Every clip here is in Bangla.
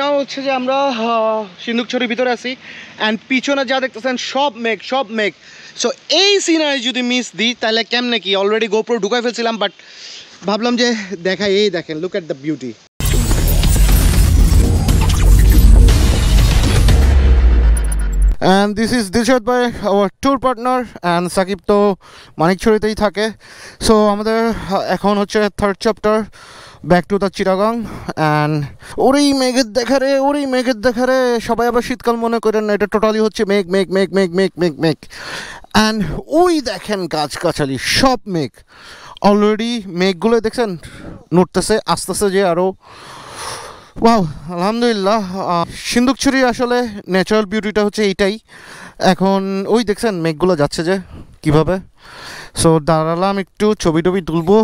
নাও হচ্ছে যে আমরা সিন্ধুকছড়ির ভিতরে আছি অ্যান্ড পিছনে যা দেখতেছেন সব মেঘ সব মেঘ সো এই সিনারি যদি মিস দিই তাহলে কেমনে কি অলরেডি গোপ্রো ঢুকাই ফেলছিলাম বাট ভাবলাম যে দেখাই এই দেখেন look at the beauty and this is Dilshad ভাই our tour partner and Sakib তো মানিকছড়িতেই থাকে সো আমাদের এখন হচ্ছে third chapter back to the Chittagong and ওরেই মেঘের দেখা রে ওরেই মেঘের দেখা রে সবাই আবার শীতকাল মনে করেন না এটা টোটালি হচ্ছে মেঘ মেঘ মেঘ মেঘ মেঘ মেঘ মেঘ অ্যান্ড ওই দেখেন গাছগাছালি সব মেঘ অলরেডি মেঘগুলো দেখছেন নড়তেছে আস্তে যে আরও ওয়াও আলহামদুলিল্লাহ সিন্দুকছড়ি আসলে ন্যাচারাল বিউটিটা হচ্ছে এইটাই এখন ওই দেখছেন মেঘগুলো যাচ্ছে যে কিভাবে সো দাঁড়ালাম একটু ছবি টবি তুলবো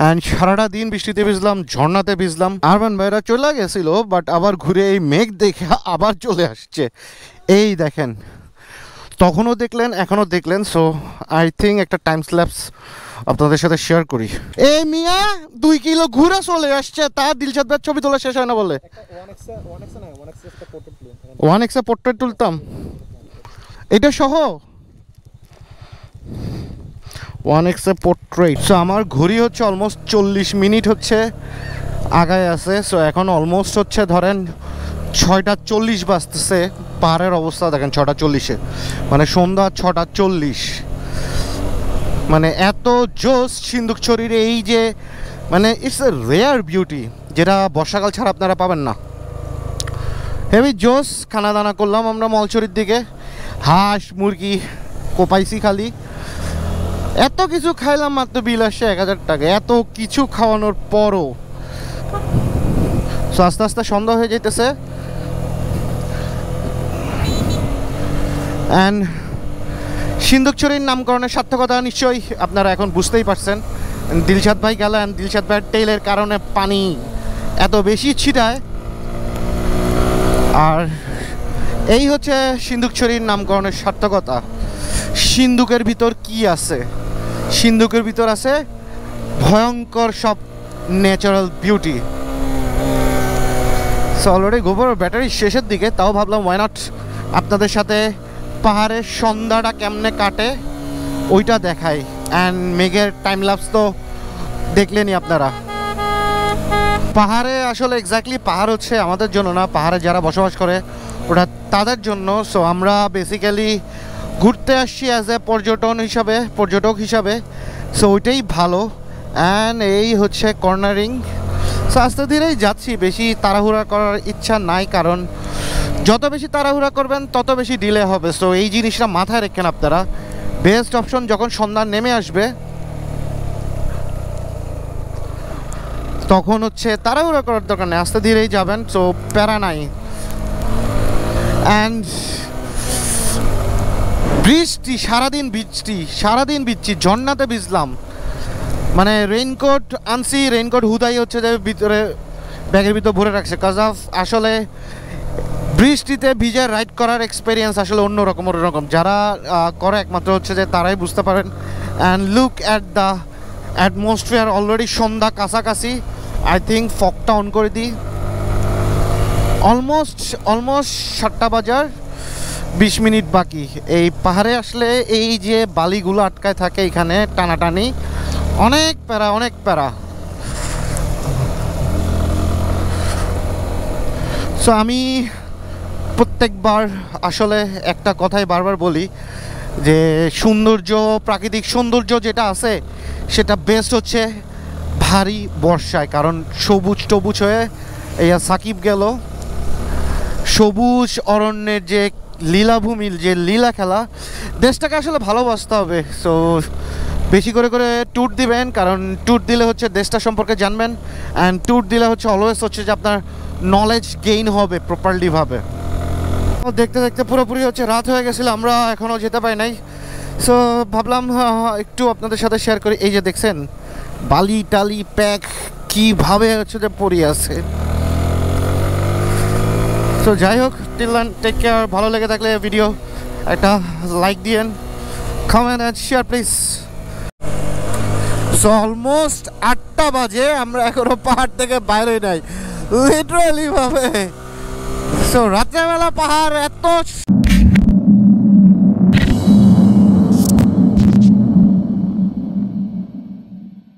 অ্যান্ড সারাটা দিন বৃষ্টিতে ভিজলাম ঝর্নাতে ভিজলাম আরমান ভাইরা চলে গেছিল বাট আবার ঘুরে এই মেঘ দেখে আবার চলে আসছে এই দেখেন তখনও দেখলেন এখনও দেখলেন সো আই থিঙ্ক একটা টাইম স্ল্যাপস আপনাদের সাথে শেয়ার করি এ মিয়া দুই কিলো ঘুরে চলে আসছে তা দিলশাদ ভাই ছবি তোলা শেষ হয় না বলে ওয়ান এক্সা পোর্ট্রেট তুলতাম এটা সহ ওয়ান এক্স এ পোর্ট্রেট সো আমার ঘড়ি হচ্ছে অলমোস্ট চল্লিশ মিনিট হচ্ছে আগায় আছে সো এখন অলমোস্ট হচ্ছে ধরেন ছয়টা চল্লিশ বাজতেছে পাহাড়ের অবস্থা দেখেন ছটা চল্লিশে মানে সন্ধ্যা ছটা চল্লিশ মানে এত জোস সিন্ধুকছড়ির এই যে মানে ইটস এ রেয়ার বিউটি যেটা বর্ষাকাল ছাড়া আপনারা পাবেন না হেভি জোস খানা দানা করলাম আমরা মলছড়ির দিকে হাঁস মুরগি কোপাইছি খালি এত কিছু খাইলাম মাত্র বিল আসছে এক হাজার টাকা এত কিছু খাওয়ানোর পরও সো আস্তে আস্তে সন্ধ্যা হয়ে যেতেছে অ্যান্ড সিন্ধুকচুরির নামকরণের সার্থকতা নিশ্চয়ই আপনারা এখন বুঝতেই পারছেন দিলশাদ ভাই গেল দিলশাদ ভাইয়ের তেলের কারণে পানি এত বেশি ছিটায় আর এই হচ্ছে সিন্ধুকচুরির নামকরণের সার্থকতা সিন্ধুকের ভিতর কি আছে সিন্ধুকের ভিতর আছে ভয়ঙ্কর সব ন্যাচারাল বিউটি সো অলরেডি গোবর ব্যাটারি শেষের দিকে তাও ভাবলাম ওয়াই নট আপনাদের সাথে পাহাড়ের সন্ধ্যাটা কেমনে কাটে ওইটা দেখাই অ্যান্ড মেঘের টাইম লাপস তো দেখলেনই আপনারা পাহাড়ে আসলে এক্স্যাক্টলি পাহাড় হচ্ছে আমাদের জন্য না পাহাড়ে যারা বসবাস করে ওটা তাদের জন্য সো আমরা বেসিক্যালি ঘুরতে আসছি অ্যাজ এ পর্যটন হিসাবে পর্যটক হিসাবে সো ওইটাই ভালো অ্যান্ড এই হচ্ছে কর্নারিং সো আস্তে ধীরেই যাচ্ছি বেশি তাড়াহুড়া করার ইচ্ছা নাই কারণ যত বেশি তাড়াহুড়া করবেন তত বেশি ডিলে হবে সো এই জিনিসটা মাথায় রেখেন আপনারা বেস্ট অপশন যখন সন্ধ্যা নেমে আসবে তখন হচ্ছে তাড়াহুড়া করার দরকার নেই আস্তে ধীরেই যাবেন সো প্যারা নাই অ্যান্ড বৃষ্টি সারাদিন বৃষ্টি সারাদিন বৃষ্টি ঝর্ণাতে ভিজলাম মানে রেইনকোট আনছি রেইনকোট হুদাই হচ্ছে যে ভিতরে ব্যাগের ভিতর ভরে রাখছে কাজাফ অফ আসলে বৃষ্টিতে ভিজে রাইড করার এক্সপিরিয়েন্স আসলে রকম অন্যরকম যারা করে একমাত্র হচ্ছে যে তারাই বুঝতে পারেন and look at the atmosphere already সন্ধ্যা কাছাকাছি আই থিঙ্ক ফকটা অন করে দিই অলমোস্ট অলমোস্ট সাতটা বাজার বিশ মিনিট বাকি এই পাহাড়ে আসলে এই যে বালিগুলো আটকায় থাকে এখানে টানাটানি অনেক প্যারা অনেক প্যারা সো আমি প্রত্যেকবার আসলে একটা কথাই বারবার বলি যে সৌন্দর্য প্রাকৃতিক সৌন্দর্য যেটা আছে সেটা বেস্ট হচ্ছে ভারী বর্ষায় কারণ সবুজ টবুজ হয়ে এই সাকিব গেল সবুজ অরণ্যের যে লীলাভূমি যে লীলা খেলা দেশটাকে আসলে ভালোবাসতে হবে সো বেশি করে করে ট্যুর দিবেন কারণ ট্যুর দিলে হচ্ছে দেশটা সম্পর্কে জানবেন অ্যান্ড ট্যুর দিলে হচ্ছে অলওয়েজ হচ্ছে যে আপনার নলেজ গেইন হবে প্রপারলিভাবে দেখতে দেখতে পুরোপুরি হচ্ছে রাত হয়ে গেছিলো আমরা এখনও যেতে পাই নাই সো ভাবলাম একটু আপনাদের সাথে শেয়ার করি এই যে দেখছেন বালি টালি প্যাক কীভাবে হচ্ছে যে পড়ে আছে সো যাই হোক টিলেন টেক কেয়ার ভালো লেগে থাকলে ভিডিও একটা লাইক দিয়েন comment and share please so almost আটটা বাজে আমরা এখনো পাহাড় থেকে বাইরে নাই লিটারালি ভাবে সো রাত্রেবেলা পাহাড় এত